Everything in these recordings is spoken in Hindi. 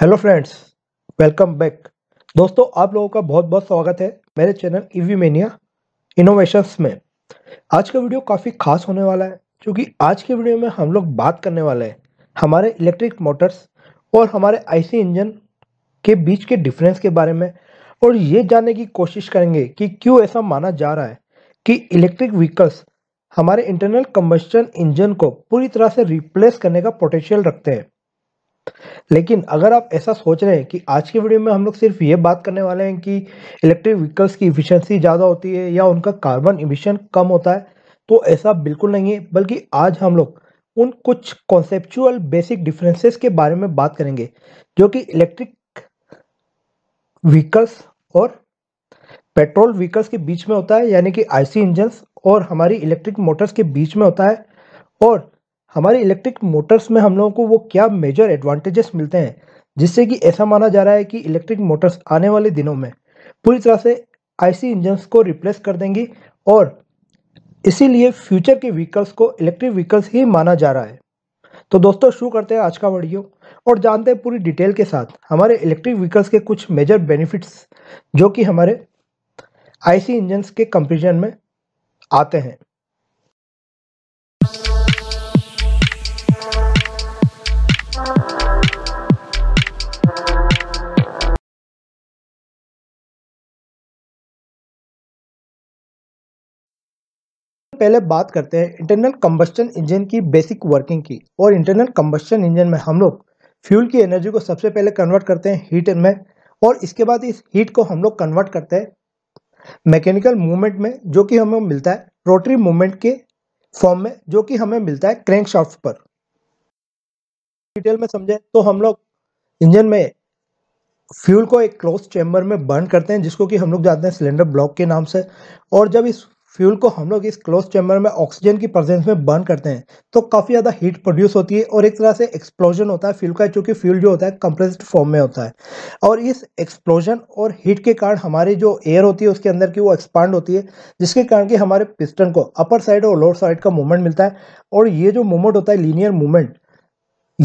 हेलो फ्रेंड्स वेलकम बैक दोस्तों आप लोगों का बहुत बहुत स्वागत है मेरे चैनल ईवी मेनिया इनोवेशंस में आज का वीडियो काफ़ी खास होने वाला है क्योंकि आज के वीडियो में हम लोग बात करने वाले हैं हमारे इलेक्ट्रिक मोटर्स और हमारे आईसी इंजन के बीच के डिफरेंस के बारे में और ये जानने की कोशिश करेंगे कि क्यों ऐसा माना जा रहा है कि इलेक्ट्रिक व्हीकल्स हमारे इंटरनल कम्बस्टन इंजन को पूरी तरह से रिप्लेस करने का पोटेंशियल रखते हैं लेकिन अगर आप ऐसा सोच रहे हैं कि आज की वीडियो में हम लोग सिर्फ ये बात करने वाले हैं कि इलेक्ट्रिक व्हीकल्स की इफिशेंसी ज़्यादा होती है या उनका कार्बन इमिशन कम होता है तो ऐसा बिल्कुल नहीं है बल्कि आज हम लोग उन कुछ कॉन्सेप्चुअल बेसिक डिफरेंसेस के बारे में बात करेंगे जो कि इलेक्ट्रिक व्हीकल्स और पेट्रोल व्हीकल्स के बीच में होता है यानी कि आईसी इंजन्स और हमारी इलेक्ट्रिक मोटर्स के बीच में होता है और हमारी इलेक्ट्रिक मोटर्स में हम लोगों को वो क्या मेजर एडवांटेजेस मिलते हैं जिससे कि ऐसा माना जा रहा है कि इलेक्ट्रिक मोटर्स आने वाले दिनों में पूरी तरह से आईसी इंजन्स को रिप्लेस कर देंगी और इसीलिए फ्यूचर के व्हीकल्स को इलेक्ट्रिक व्हीकल्स ही माना जा रहा है तो दोस्तों शुरू करते हैं आज का वीडियो और जानते हैं पूरी डिटेल के साथ हमारे इलेक्ट्रिक व्हीकल्स के कुछ मेजर बेनिफिट्स जो कि हमारे आईसी इंजन्स के कंपेरिजन में आते हैं पहले बात करते हैं इंटरनल कम्बस्टन इंजन की बेसिक वर्किंग की और इंटरनल कम्बस्टन इंजन में हम लोग फ्यूल की एनर्जी को सबसे पहले कन्वर्ट करते हैं हीट में और इसके बाद इस हीट को हम लोग कन्वर्ट करते हैं मैकेनिकल मूवमेंट में जो कि हमें मिलता है रोटरी मूवमेंट के फॉर्म में जो कि हमें मिलता है क्रैंक शॉफ्ट पर डिटेल में समझें तो हम लोग इंजन में फ्यूल को एक क्लोज चैम्बर में बर्न करते हैं जिसको कि हम लोग जानते हैं सिलेंडर ब्लॉक के नाम से और जब इस फ्यूल को हम लोग इस क्लोज चैम्बर में ऑक्सीजन की प्रेजेंस में बर्न करते हैं तो काफ़ी ज़्यादा हीट प्रोड्यूस होती है और एक तरह से एक्सप्लोजन होता है फ्यूल का चूंकि फ्यूल जो होता है कंप्रेस्ड फॉर्म में होता है और इस एक्सप्लोजन और हीट के कारण हमारी जो एयर होती है उसके अंदर की वो एक्सपांड होती है जिसके कारण की हमारे पिस्टन को अपर साइड और लोअर साइड का मूवमेंट मिलता है और ये जो मूवमेंट होता है लीनियर मूवमेंट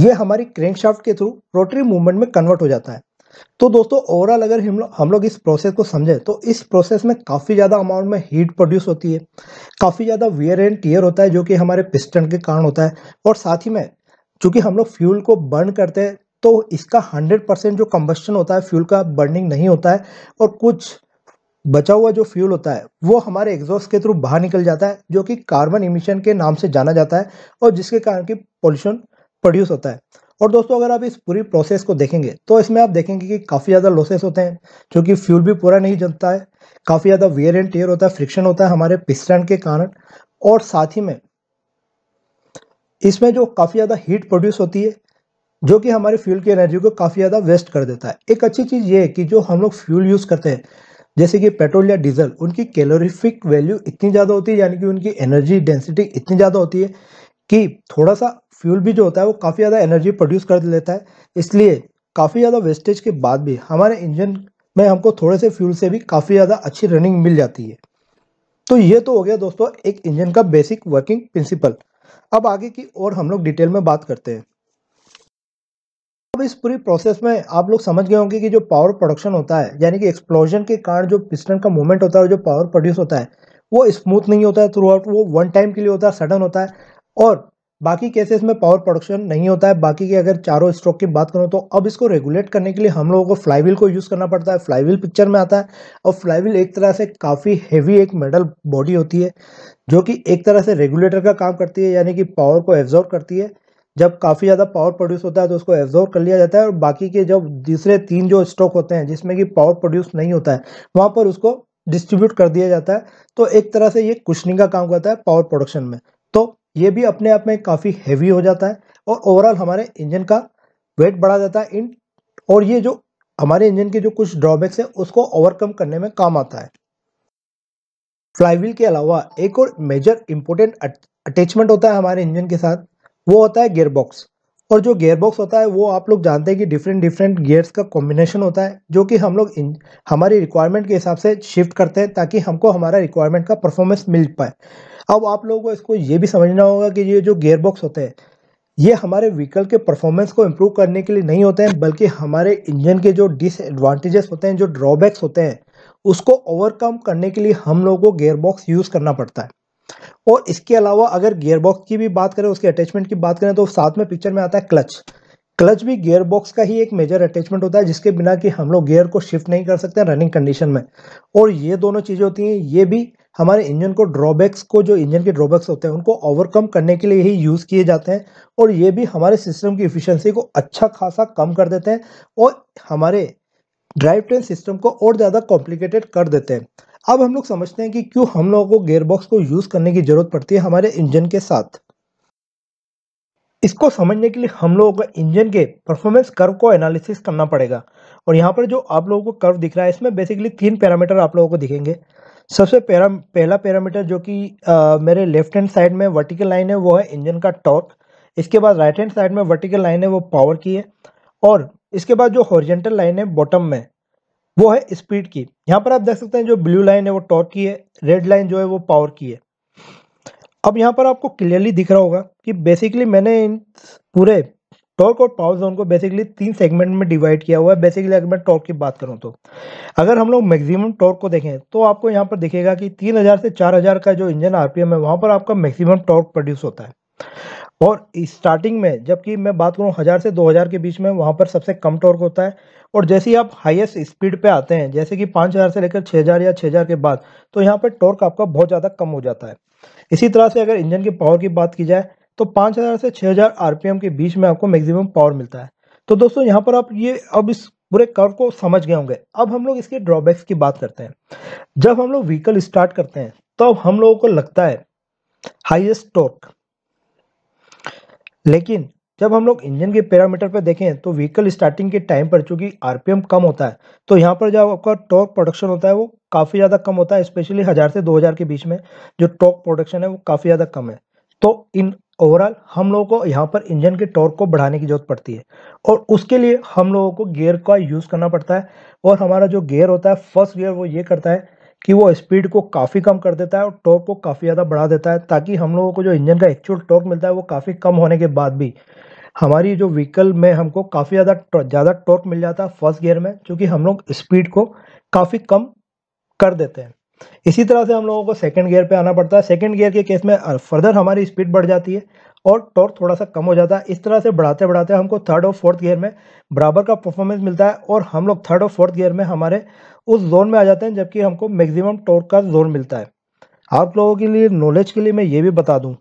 ये हमारी क्रेंकशाफ्ट के थ्रू रोटरी मूवमेंट में कन्वर्ट हो जाता है तो दोस्तों ओवरऑल अगर हम लोग हम लोग इस प्रोसेस को समझें तो इस प्रोसेस में काफ़ी ज़्यादा अमाउंट में हीट प्रोड्यूस होती है काफ़ी ज़्यादा वियर एंड टीयर होता है जो कि हमारे पिस्टन के कारण होता है और साथ ही में चूँकि हम लोग फ्यूल को बर्न करते हैं तो इसका हंड्रेड परसेंट जो कम्बस्टन होता है फ्यूल का बर्निंग नहीं होता है और कुछ बचा हुआ जो फ्यूल होता है वो हमारे एग्जॉस्ट के थ्रू बाहर निकल जाता है जो कि कार्बन इमिशन के नाम से जाना जाता है और जिसके कारण की पॉल्यूशन प्रोड्यूस होता है और दोस्तों अगर आप इस पूरी प्रोसेस को देखेंगे तो इसमें आप देखेंगे कि काफ़ी ज़्यादा लॉसेस होते हैं क्योंकि फ्यूल भी पूरा नहीं जलता है काफ़ी ज़्यादा वेयर एंड टेयर होता है फ्रिक्शन होता है हमारे पिस्टन के कारण और साथ ही में इसमें जो काफ़ी ज़्यादा हीट प्रोड्यूस होती है जो कि हमारे फ्यूल की एनर्जी को काफ़ी ज़्यादा वेस्ट कर देता है एक अच्छी चीज़ ये है कि जो हम लोग फ्यूल यूज़ करते हैं जैसे कि पेट्रोल या डीजल उनकी कैलोरीफिक वैल्यू इतनी ज़्यादा होती है यानी कि उनकी एनर्जी डेंसिटी इतनी ज़्यादा होती है कि थोड़ा सा फ्यूल भी जो होता है वो काफ़ी ज़्यादा एनर्जी प्रोड्यूस कर लेता है इसलिए काफ़ी ज़्यादा वेस्टेज के बाद भी हमारे इंजन में हमको थोड़े से फ्यूल से भी काफ़ी ज़्यादा अच्छी रनिंग मिल जाती है तो ये तो हो गया दोस्तों एक इंजन का बेसिक वर्किंग प्रिंसिपल अब आगे की ओर हम लोग डिटेल में बात करते हैं अब इस पूरी प्रोसेस में आप लोग समझ गए होंगे कि जो पावर प्रोडक्शन होता है यानी कि एक्सप्लोजन के कारण जो पिस्टन का मूवमेंट होता है जो पावर प्रोड्यूस होता है वो स्मूथ नहीं होता है थ्रू आउट वो वन टाइम के लिए होता है सडन होता है और बाकी केसेस में पावर प्रोडक्शन नहीं होता है बाकी के अगर चारों स्ट्रोक की बात करूँ तो अब इसको रेगुलेट करने के लिए हम लोगों को फ्लाईवील को यूज़ करना पड़ता है फ्लाईवील पिक्चर में आता है और फ्लाईवील एक तरह से काफ़ी हेवी एक मेडल बॉडी होती है जो कि एक तरह से रेगुलेटर का काम करती है यानी कि पावर को एब्जॉर्व करती है जब काफ़ी ज़्यादा पावर प्रोड्यूस होता है तो उसको एब्जॉर्व कर लिया जाता है और बाकी के जब दूसरे तीन जो स्ट्रोक होते हैं जिसमें कि पावर प्रोड्यूस नहीं होता है वहाँ पर उसको डिस्ट्रीब्यूट कर दिया जाता है तो एक तरह से ये कुशनिंग का काम करता है पावर प्रोडक्शन में तो ये भी अपने आप में काफ़ी हैवी हो जाता है और ओवरऑल हमारे इंजन का वेट बढ़ा जाता है इन और ये जो हमारे इंजन के जो कुछ ड्रॉबैक्स है उसको ओवरकम करने में काम आता है फ्लाईव्हील के अलावा एक और मेजर इम्पोर्टेंट अटैचमेंट होता है हमारे इंजन के साथ वो होता है गेयरबॉक्स और जो गेयरबॉक्स होता है वो आप लोग जानते हैं कि डिफरेंट डिफरेंट गियर्स का कॉम्बिनेशन होता है जो कि हम लोग हमारी रिक्वायरमेंट के हिसाब से शिफ्ट करते हैं ताकि हमको हमारा रिक्वायरमेंट का परफॉर्मेंस मिल पाए अब आप लोगों को इसको ये भी समझना होगा कि ये जो गेयर बॉक्स होते हैं ये हमारे व्हीकल के परफॉर्मेंस को इम्प्रूव करने के लिए नहीं होते हैं बल्कि हमारे इंजन के जो डिसएडवांटेजेस होते हैं जो ड्रॉबैक्स होते हैं उसको ओवरकम करने के लिए हम लोगों को गेयर बॉक्स यूज़ करना पड़ता है और इसके अलावा अगर गेयर बॉक्स की भी बात करें उसके अटैचमेंट की बात करें तो साथ में पिक्चर में आता है क्लच क्लच भी गियर बॉक्स का ही एक मेजर अटैचमेंट होता है जिसके बिना कि हम लोग गियर को शिफ्ट नहीं कर सकते रनिंग कंडीशन में और ये दोनों चीज़ें होती हैं ये भी हमारे इंजन को ड्रॉबैक्स को जो इंजन के ड्रॉबैक्स होते हैं उनको ओवरकम करने के लिए ही यूज़ किए जाते हैं और ये भी हमारे सिस्टम की इफिशंसी को अच्छा खासा कम कर देते हैं और हमारे ड्राइव ट्रेन सिस्टम को और ज़्यादा कॉम्प्लिकेटेड कर देते हैं अब हम लोग समझते हैं कि क्यों हम लोगों को गेयरबॉक्स को यूज़ करने की ज़रूरत पड़ती है हमारे इंजन के साथ इसको समझने के लिए हम लोगों को इंजन के परफॉर्मेंस कर्व को एनालिसिस करना पड़ेगा और यहाँ पर जो आप लोगों को कर्व दिख रहा है इसमें बेसिकली तीन पैरामीटर आप लोगों को दिखेंगे सबसे पैरा पहला पैरामीटर जो कि मेरे लेफ्ट हैंड साइड में वर्टिकल लाइन है वो है इंजन का टॉर्क इसके बाद राइट हैंड साइड में वर्टिकल लाइन है वो पावर की है और इसके बाद जो हॉर्जेंटल लाइन है बॉटम में वो है स्पीड की यहाँ पर आप देख सकते हैं जो ब्लू लाइन है वो टॉर्क की है रेड लाइन जो है वो पावर की है अब यहाँ पर आपको क्लियरली दिख रहा होगा कि बेसिकली मैंने इन पूरे टॉर्क और पावर जोन को बेसिकली तीन सेगमेंट में डिवाइड किया हुआ है बेसिकली अगर मैं टॉर्क की बात करूँ तो अगर हम लोग मैक्सिमम टॉर्क को देखें तो आपको यहाँ पर दिखेगा कि 3000 से 4000 का जो इंजन आरपीएम है वहाँ पर आपका मैक्सिमम टॉर्क प्रोड्यूस होता है और स्टार्टिंग में जबकि मैं बात करूँ हज़ार से हज़ार के बीच में वहाँ पर सबसे कम टॉर्क होता है और जैसे ही आप हाईएस्ट स्पीड पे आते हैं जैसे कि हज़ार से लेकर हज़ार या हजार के बाद तो यहाँ पर टॉर्क आपका बहुत ज़्यादा कम हो जाता है इसी तरह से अगर इंजन की पावर की बात की जाए तो 5000 से 6000 आरपीएम के बीच में आपको मैक्सिमम पावर मिलता है तो दोस्तों यहाँ पर आप ये अब इस पूरे कर्व को समझ गए होंगे अब हम लोग इसके ड्रॉबैक्स की बात करते हैं जब हम लोग व्हीकल स्टार्ट करते हैं तब तो हम लोगों को लगता है हाइएस्ट टॉर्क लेकिन जब हम लोग इंजन के पैरामीटर पर देखें तो व्हीकल स्टार्टिंग के टाइम पर चूँकि आरपीएम कम होता है तो यहाँ पर जो आपका टॉर्क प्रोडक्शन होता है वो काफ़ी ज़्यादा कम होता है स्पेशली हज़ार से दो हज़ार के बीच में जो टॉर्क प्रोडक्शन है वो काफ़ी ज़्यादा कम है तो इन ओवरऑल हम लोगों को यहाँ पर इंजन के टॉर्क को बढ़ाने की ज़रूरत पड़ती है और उसके लिए हम लोगों को गेयर का यूज़ करना पड़ता है और हमारा जो गेयर होता है फर्स्ट गेयर वो ये करता है कि वो स्पीड को काफ़ी कम कर देता है और टॉर्क को काफ़ी ज़्यादा बढ़ा देता है ताकि हम लोगों को जो इंजन का एक्चुअल टॉर्क मिलता है वो काफ़ी कम होने के बाद भी हमारी जो व्हीकल में हमको काफ़ी ज़्यादा ज़्यादा टॉर्क मिल जाता है फर्स्ट गियर में क्योंकि हम लोग स्पीड को काफ़ी कम कर देते हैं इसी तरह से हम लोगों को सेकेंड गियर पे आना पड़ता है सेकेंड गियर के केस में फर्दर हमारी स्पीड बढ़ जाती है और टॉर्क थोड़ा सा कम हो जाता है इस तरह से बढ़ाते बढ़ाते हमको थर्ड और फोर्थ गियर में बराबर का परफॉर्मेंस मिलता है और हम लोग थर्ड और फोर्थ गियर में हमारे उस जोन में आ जाते हैं जबकि हमको मैक्सिमम टॉर्क का जोन मिलता है आप लोगों के लिए नॉलेज के लिए मैं ये भी बता दूँ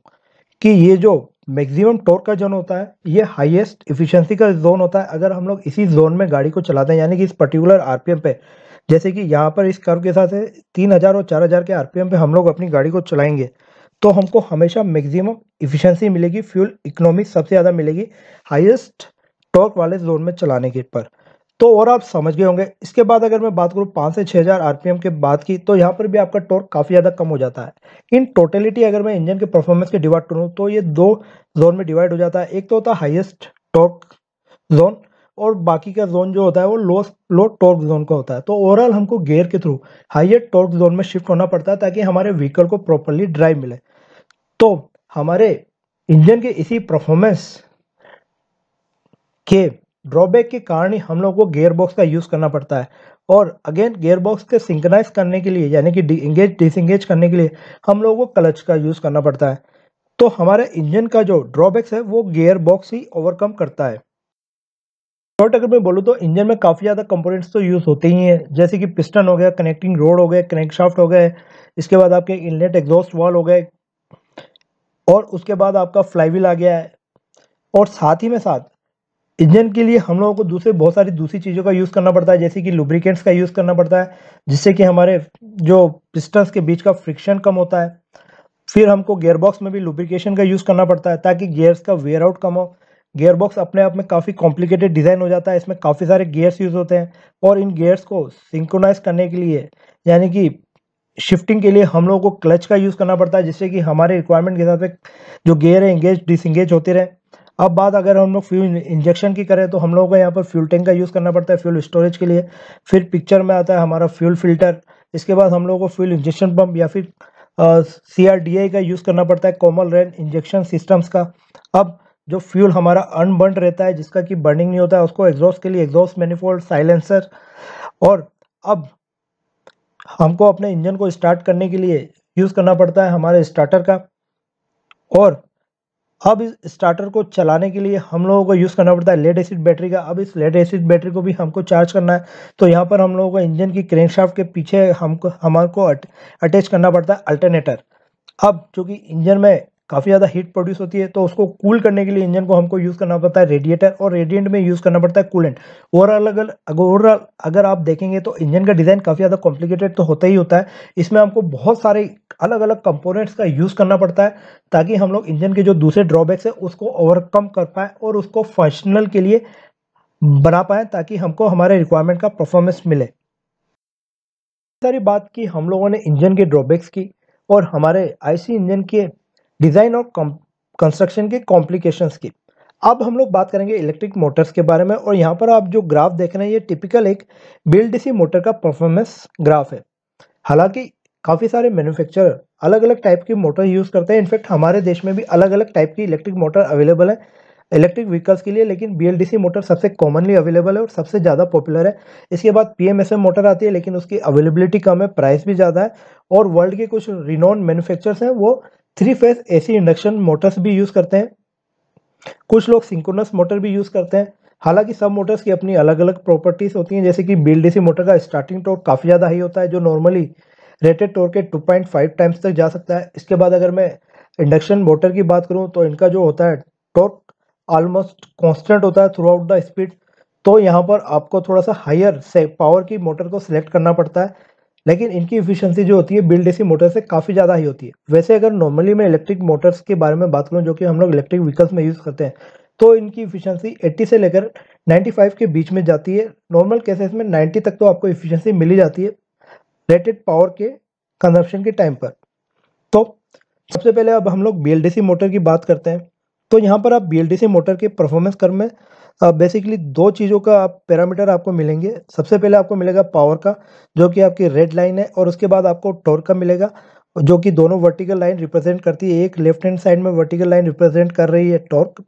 कि ये जो मैक्सिमम टॉर्क का जोन होता है ये हाईएस्ट इफिशेंसी का जोन होता है अगर हम लोग इसी जोन में गाड़ी को चलाते हैं यानी कि इस पर्टिकुलर आरपीएम पे जैसे कि यहाँ पर इस कर्व के साथ तीन हज़ार और चार हज़ार के आरपीएम पे हम लोग अपनी गाड़ी को चलाएंगे तो हमको हमेशा मैक्सिमम इफिशेंसी मिलेगी फ्यूल इकोनॉमी सबसे ज़्यादा मिलेगी हाईएस्ट टॉर्क वाले जोन में चलाने के पर तो और आप समझ गए होंगे इसके बाद अगर मैं बात करूँ पाँच से छः हज़ार आर के बाद की तो यहाँ पर भी आपका टॉर्क काफ़ी ज़्यादा कम हो जाता है इन टोटलिटी अगर मैं इंजन के परफॉर्मेंस के डिवाइड करूँ तो ये दो जोन में डिवाइड हो जाता है एक तो होता है हाइएस्ट टॉर्क जोन और बाकी का जोन जो होता है वो लो लो टॉर्क जोन का होता है तो ओवरऑल हमको गेयर के थ्रू हाइयर टॉर्क जोन में शिफ्ट होना पड़ता है ताकि हमारे व्हीकल को प्रॉपरली ड्राइव मिले तो हमारे इंजन के इसी परफॉर्मेंस के ड्रॉबैक के कारण ही हम लोग को गेयर बॉक्स का यूज़ करना पड़ता है और अगेन गेयर बॉक्स के सिंकनाइज करने के लिए यानी कि डी इंगेज डिसंगेज करने के लिए हम लोगों को क्लच का यूज़ करना पड़ता है तो हमारे इंजन का जो ड्रॉबैक्स है वो गेयर बॉक्स ही ओवरकम करता है शॉर्ट अगर मैं बोलूँ तो इंजन में काफ़ी ज़्यादा कंपोनेंट्स तो यूज़ होते ही हैं जैसे कि पिस्टन हो गया कनेक्टिंग रोड हो गया कनेक्ट शाफ्ट हो गए इसके बाद आपके इनलेट एग्जॉस्ट वॉल हो गए और उसके बाद आपका फ्लाईवील आ गया है और साथ ही में साथ इंजन के लिए हम लोगों को दूसरे बहुत सारी दूसरी चीज़ों का यूज़ करना पड़ता है जैसे कि लुब्रिकेंट्स का यूज़ करना पड़ता है जिससे कि हमारे जो पिस्टन्स के बीच का फ्रिक्शन कम होता है फिर हमको गेयरबॉक्स में भी लुब्रिकेशन का यूज़ करना पड़ता है ताकि गेयर्स का वेयर आउट कम हो गेयरबॉक्स अपने आप में काफ़ी कॉम्प्लिकेटेड डिज़ाइन हो जाता है इसमें काफ़ी सारे गेयर्स यूज़ होते हैं और इन गेयर्स को सिंक्रोनाइज करने के लिए यानी कि शिफ्टिंग के लिए हम लोगों को क्लच का यूज़ करना पड़ता है जिससे कि हमारे रिक्वायरमेंट के हिसाब से जो गेयर है इंगेज डिसंगेज होते रहे अब बात अगर हम लोग फ्यूल इंजेक्शन की करें तो हम लोगों को यहाँ पर फ्यूल टैंक का यूज़ करना पड़ता है फ्यूल स्टोरेज के लिए फिर पिक्चर में आता है हमारा फ्यूल फिल्टर इसके बाद हम लोगों को फ्यूल इंजेक्शन पम्प या फिर सी आर डी आई का यूज़ करना पड़ता है कॉमल रेन इंजेक्शन सिस्टम्स का अब जो फ्यूल हमारा अनबर्न रहता है जिसका कि बर्निंग नहीं होता है उसको एग्जॉस्ट के लिए एग्जॉस्ट मैनिफोल्ड साइलेंसर और अब हमको अपने इंजन को स्टार्ट करने के लिए यूज़ करना पड़ता है हमारे स्टार्टर का और अब इस स्टार्टर को चलाने के लिए हम लोगों को यूज़ करना पड़ता है लेड एसिड बैटरी का अब इस लेड एसिड बैटरी को भी हमको चार्ज करना है तो यहाँ पर हम लोगों को इंजन की क्रेनशाफ्ट के पीछे हमको हमारे को अटैच करना पड़ता है अल्टरनेटर अब चूँकि इंजन में काफ़ी ज़्यादा हीट प्रोड्यूस होती है तो उसको कूल करने के लिए इंजन को हमको यूज़ करना पड़ता है रेडिएटर और रेडिएंट में यूज़ करना पड़ता है कूलेंट ओवरऑल अगर ओवरऑल अगर आप देखेंगे तो इंजन का डिज़ाइन काफ़ी ज़्यादा कॉम्प्लिकेटेड तो होता ही होता है इसमें हमको बहुत सारे अलग अलग कंपोनेंट्स का यूज़ करना पड़ता है ताकि हम लोग इंजन के जो दूसरे ड्रॉबैक्स है उसको ओवरकम कर पाए और उसको फंक्शनल के लिए बना पाएँ ताकि हमको हमारे रिक्वायरमेंट का परफॉर्मेंस मिले सारी बात की हम लोगों ने इंजन के ड्रॉबैक्स की और हमारे आईसी इंजन के डिज़ाइन और कंस्ट्रक्शन के कॉम्प्लिकेशन की अब हम लोग बात करेंगे इलेक्ट्रिक मोटर्स के बारे में और यहाँ पर आप जो ग्राफ देख रहे हैं ये टिपिकल एक बीएलडीसी मोटर का परफॉर्मेंस ग्राफ है हालांकि काफ़ी सारे मैन्युफैक्चरर अलग अलग टाइप की मोटर यूज़ करते हैं इनफैक्ट हमारे देश में भी अलग अलग टाइप की इलेक्ट्रिक मोटर अवेलेबल है इलेक्ट्रिक व्हीकल्स के लिए लेकिन बी मोटर सबसे कॉमनली अवेलेबल है और सबसे ज़्यादा पॉपुलर है इसके बाद पी मोटर आती है लेकिन उसकी अवेलेबिलिटी कम है प्राइस भी ज़्यादा है और वर्ल्ड के कुछ रिनोन मैनुफैक्चर हैं वो three phase AC induction motors भी यूज़ करते हैं कुछ लोग सिंकोनस मोटर भी यूज़ करते हैं हालांकि सब मोटर्स की अपनी अलग अलग प्रॉपर्टीज़ होती हैं जैसे कि बिल डीसी मोटर का स्टार्टिंग टॉर्क काफ़ी ज़्यादा हाई होता है जो नॉर्मली रेटेड टॉर्क के 2.5 टाइम्स तक जा सकता है इसके बाद अगर मैं इंडक्शन मोटर की बात करूँ तो इनका जो होता है टॉर्क ऑलमोस्ट कॉन्स्टेंट होता है थ्रू आउट द स्पीड तो यहाँ पर आपको थोड़ा सा हायर से पावर की मोटर को सिलेक्ट करना पड़ता है लेकिन इनकी इफिशियंसी जो होती है बिल्ड एसी मोटर से काफ़ी ज़्यादा ही होती है वैसे अगर नॉर्मली मैं इलेक्ट्रिक मोटर्स के बारे में बात करूँ जो कि हम लोग इलेक्ट्रिक व्हीकल्स में यूज़ करते हैं तो इनकी इफिशियंसी 80 से लेकर 95 के बीच में जाती है नॉर्मल केसेस में 90 तक तो आपको इफिशियंसी मिली जाती है रेटेड पावर के कंजप्शन के टाइम पर तो सबसे पहले अब हम लोग बी मोटर की बात करते हैं तो यहाँ पर आप बी मोटर के परफॉर्मेंस कर में बेसिकली दो चीज़ों का आप पैरामीटर आपको मिलेंगे सबसे पहले आपको मिलेगा पावर का जो कि आपकी रेड लाइन है और उसके बाद आपको टॉर्क का मिलेगा जो कि दोनों वर्टिकल लाइन रिप्रेजेंट करती है एक लेफ्ट हैंड साइड में वर्टिकल लाइन रिप्रेजेंट कर रही है टॉर्क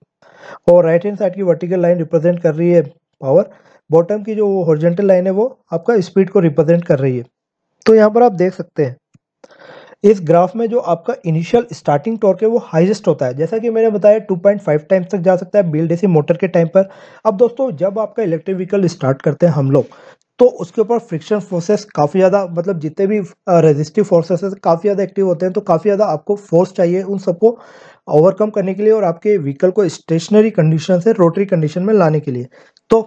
और राइट हैंड साइड की वर्टिकल लाइन रिप्रेजेंट कर रही है पावर बॉटम की जो हॉर्जेंटल लाइन है वो आपका स्पीड को रिप्रेजेंट कर रही है तो यहाँ पर आप देख सकते हैं इस ग्राफ में जो आपका इनिशियल स्टार्टिंग टॉर्क है वो हाईएस्ट होता है जैसा कि मैंने बताया 2.5 टाइम्स तक जा सकता है बिल डीसी मोटर के टाइम पर अब दोस्तों जब आपका इलेक्ट्रिक व्हीकल स्टार्ट करते हैं हम लोग तो उसके ऊपर फ्रिक्शन फोर्सेस काफ़ी ज़्यादा मतलब जितने भी रेजिस्टिव फोर्सेस काफ़ी ज़्यादा एक्टिव होते हैं तो काफ़ी ज़्यादा आपको फोर्स चाहिए उन सबको ओवरकम करने के लिए और आपके व्हीकल को स्टेशनरी कंडीशन से रोटरी कंडीशन में लाने के लिए तो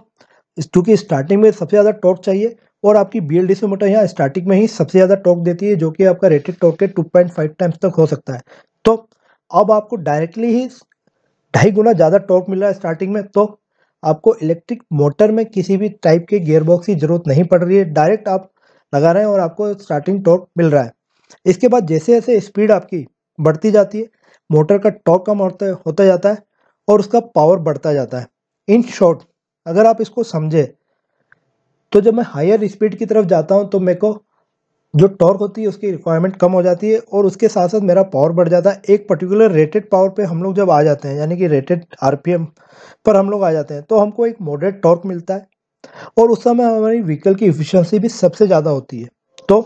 चूँकि स्टार्टिंग में सबसे ज़्यादा टॉर्क चाहिए और आपकी B L D C motor यहाँ स्टार्टिंग में ही सबसे ज़्यादा टॉक देती है जो कि आपका रेटेड टॉक के टू पॉइंट फाइव टाइम्स तक हो सकता है तो अब आपको डायरेक्टली ही ढाई गुना ज़्यादा टॉक मिल रहा है स्टार्टिंग में तो आपको इलेक्ट्रिक मोटर में किसी भी टाइप के गेयरबॉक्स की ज़रूरत नहीं पड़ रही है डायरेक्ट आप लगा रहे हैं और आपको स्टार्टिंग टॉक मिल रहा है इसके बाद जैसे जैसे स्पीड आपकी बढ़ती जाती है मोटर का टॉक कम होता होता जाता है और उसका पावर बढ़ता जाता है इन शॉर्ट अगर आप इसको समझें तो जब मैं हायर स्पीड की तरफ जाता हूँ तो मेरे को जो टॉर्क होती है उसकी रिक्वायरमेंट कम हो जाती है और उसके साथ साथ मेरा पावर बढ़ जाता है एक पर्टिकुलर रेटेड पावर पे हम लोग जब आ जाते हैं यानी कि रेटेड आरपीएम पर हम लोग आ जाते हैं तो हमको एक मॉडरेट टॉर्क मिलता है और उस समय हमारी व्हीकल की इफ़िशंसी भी सबसे ज़्यादा होती है तो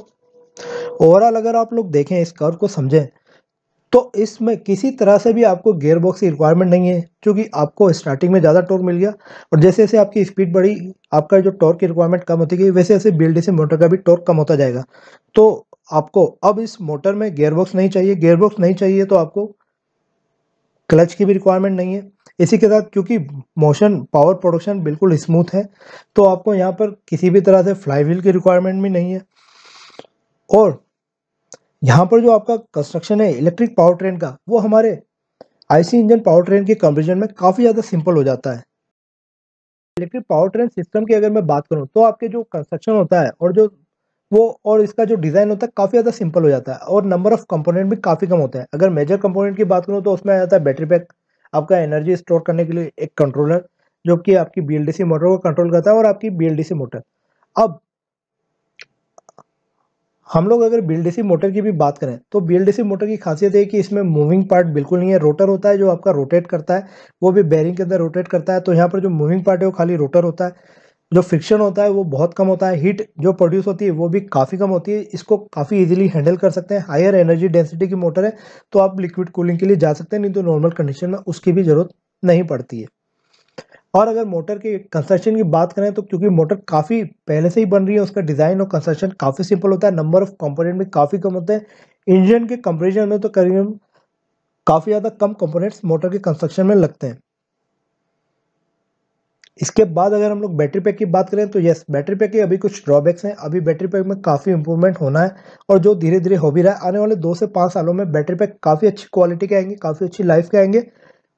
ओवरऑल अगर आप लोग देखें इस कर्व को समझें तो इसमें किसी तरह से भी आपको गेयर बॉक्स की रिक्वायरमेंट नहीं है क्योंकि आपको स्टार्टिंग में ज़्यादा टॉर्क मिल गया और जैसे जैसे आपकी स्पीड बढ़ी आपका जो टॉर्क की रिक्वायरमेंट कम होती गई वैसे वैसे बी से मोटर का भी टॉर्क कम होता जाएगा तो आपको अब इस मोटर में गेयर बॉक्स नहीं चाहिए गेयर बॉक्स नहीं चाहिए तो आपको क्लच की भी रिक्वायरमेंट नहीं है इसी के साथ क्योंकि मोशन पावर प्रोडक्शन बिल्कुल स्मूथ है तो आपको यहाँ पर किसी भी तरह से फ्लाई व्हील की रिक्वायरमेंट भी नहीं है और यहाँ पर जो आपका कंस्ट्रक्शन है इलेक्ट्रिक पावर ट्रेन का वो हमारे आईसी इंजन पावर ट्रेन के कंपेरिजन में काफ़ी ज़्यादा सिंपल हो जाता है इलेक्ट्रिक पावर ट्रेन सिस्टम की अगर मैं बात करूँ तो आपके जो कंस्ट्रक्शन होता है और जो वो और इसका जो डिज़ाइन होता है काफ़ी ज़्यादा सिंपल हो जाता है और नंबर ऑफ कंपोनेंट भी काफ़ी कम होता है अगर मेजर कंपोनेंट की बात करूँ तो उसमें आ जाता है बैटरी पैक आपका एनर्जी स्टोर करने के लिए एक कंट्रोलर जो कि आपकी बी मोटर को कंट्रोल करता है और आपकी बी मोटर अब हम लोग अगर बी मोटर की भी बात करें तो बी मोटर की खासियत है कि इसमें मूविंग पार्ट बिल्कुल नहीं है रोटर होता है जो आपका रोटेट करता है वो भी बैरिंग के अंदर रोटेट करता है तो यहाँ पर जो मूविंग पार्ट है वो खाली रोटर होता है जो फ्रिक्शन होता है वो बहुत कम होता है हीट जो प्रोड्यूस होती है वो भी काफ़ी कम होती है इसको काफ़ी इजीली हैंडल कर सकते हैं हायर एनर्जी डेंसिटी की मोटर है तो आप लिक्विड कूलिंग के लिए जा सकते हैं नहीं तो नॉर्मल कंडीशन में उसकी भी ज़रूरत नहीं पड़ती है और अगर मोटर के कंस्ट्रक्शन की बात करें तो क्योंकि मोटर काफ़ी पहले से ही बन रही है उसका डिज़ाइन और कंस्ट्रक्शन काफ़ी सिंपल होता है नंबर ऑफ कंपोनेंट भी काफ़ी कम होते हैं इंजन के कंपेरिजन में तो करीब काफ़ी ज़्यादा कम कंपोनेंट्स मोटर के कंस्ट्रक्शन में लगते हैं इसके बाद अगर हम लोग बैटरी पैक की बात करें तो यस बैटरी पैक के अभी कुछ ड्रॉबैक्स हैं अभी बैटरी पैक में काफ़ी इंप्रूवमेंट होना है और जो धीरे धीरे हो भी रहा है आने वाले दो से पाँच सालों में बैटरी पैक काफ़ी अच्छी क्वालिटी के आएंगे काफ़ी अच्छी लाइफ के आएंगे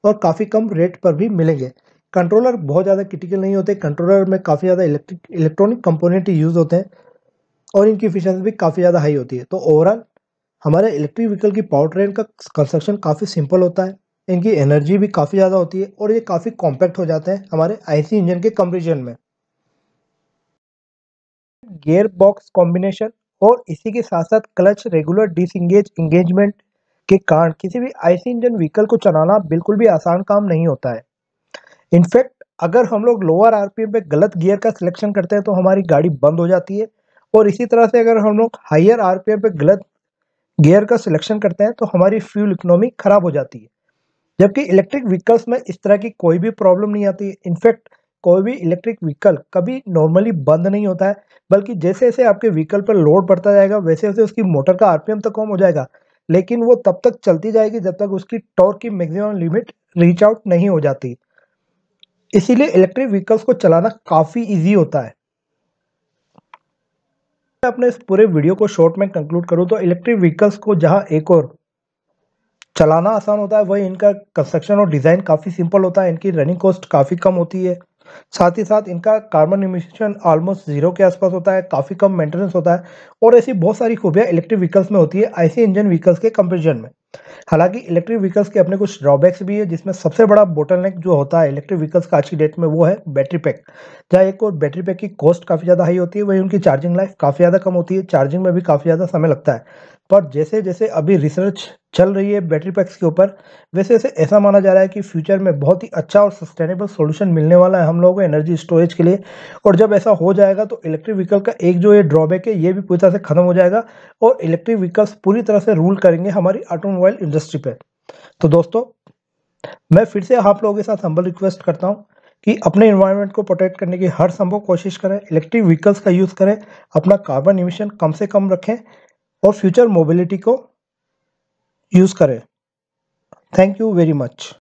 और काफ़ी कम रेट पर भी मिलेंगे कंट्रोलर बहुत ज़्यादा क्रिटिकल नहीं होते कंट्रोलर में काफ़ी ज़्यादा इलेक्ट्रिक इलेक्ट्रॉनिक कंपोनेंट यूज़ होते हैं और इनकी इफिशेंसी भी काफ़ी ज़्यादा हाई होती है तो ओवरऑल हमारे इलेक्ट्रिक व्हीकल की पावर ट्रेन का कंस्ट्रक्शन काफ़ी सिंपल होता है इनकी एनर्जी भी काफ़ी ज़्यादा होती है और ये काफ़ी कॉम्पैक्ट हो जाते हैं हमारे आईसी इंजन के कंपेरिजन में गेयर बॉक्स कॉम्बिनेशन और इसी के साथ साथ क्लच रेगुलर डिसंगेज इंगेजमेंट के कारण किसी भी आईसी इंजन व्हीकल को चलाना बिल्कुल भी आसान काम नहीं होता है इनफैक्ट अगर हम लोग लोअर आरपीएम पे गलत गियर का सिलेक्शन करते हैं तो हमारी गाड़ी बंद हो जाती है और इसी तरह से अगर हम लोग हायर आरपीएम पे गलत गियर का सिलेक्शन करते हैं तो हमारी फ्यूल इकोनॉमी ख़राब हो जाती है जबकि इलेक्ट्रिक व्हीकल्स में इस तरह की कोई भी प्रॉब्लम नहीं आती है इनफैक्ट कोई भी इलेक्ट्रिक व्हीकल कभी नॉर्मली बंद नहीं होता है बल्कि जैसे जैसे आपके व्हीकल पर लोड बढ़ता जाएगा वैसे वैसे उसकी मोटर का आरपीएम तो कम हो जाएगा लेकिन वो तब तक चलती जाएगी जब तक उसकी टॉर्क की मैक्सिमम लिमिट रीच आउट नहीं हो जाती इसीलिए इलेक्ट्रिक व्हीकल्स को चलाना काफ़ी इजी होता है अपने इस पूरे वीडियो को शॉर्ट में कंक्लूड करूं तो इलेक्ट्रिक व्हीकल्स को जहां एक और चलाना आसान होता है वही इनका कंस्ट्रक्शन और डिज़ाइन काफ़ी सिंपल होता है इनकी रनिंग कॉस्ट काफ़ी कम होती है साथ ही साथ इनका कार्बन इमिशन ऑलमोस्ट जीरो के आसपास होता है काफ़ी कम मेंटेनेंस होता है और ऐसी बहुत सारी खूबियाँ इलेक्ट्रिक व्हीकल्स में होती है ऐसे इंजन व्हीकल्स के कंपेरिजन में हालांकि इलेक्ट्रिक व्हीकल्स के अपने कुछ ड्रॉबैक्स भी है जिसमें सबसे बड़ा नेक जो होता है इलेक्ट्रिक व्हीकल्स का आज की डेट में वो है बैटरी पैक जहाँ एक और बैटरी पैक की कॉस्ट काफ़ी ज़्यादा हाई होती है वहीं उनकी चार्जिंग लाइफ काफ़ी ज़्यादा कम होती है चार्जिंग में भी काफ़ी ज़्यादा समय लगता है पर जैसे जैसे अभी रिसर्च चल रही है बैटरी पैक्स के ऊपर वैसे वैसे ऐसा माना जा रहा है कि फ्यूचर में बहुत ही अच्छा और सस्टेनेबल सॉल्यूशन मिलने वाला है हम लोगों को एनर्जी स्टोरेज के लिए और जब ऐसा हो जाएगा तो इलेक्ट्रिक व्हीकल का एक जो ये ड्रॉबैक है ये भी पूरी तरह से खत्म हो जाएगा और इलेक्ट्रिक व्हीकल्स पूरी तरह से रूल करेंगे हमारी ऑटोमोबाइल इंडस्ट्री पर तो दोस्तों मैं फिर से आप लोगों के साथ हम्बल रिक्वेस्ट करता हूँ कि अपने इन्वायरमेंट को प्रोटेक्ट करने की हर संभव कोशिश करें इलेक्ट्रिक व्हीकल्स का यूज़ करें अपना कार्बन इमिशन कम से कम रखें और फ्यूचर मोबिलिटी को यूज़ करें थैंक यू वेरी मच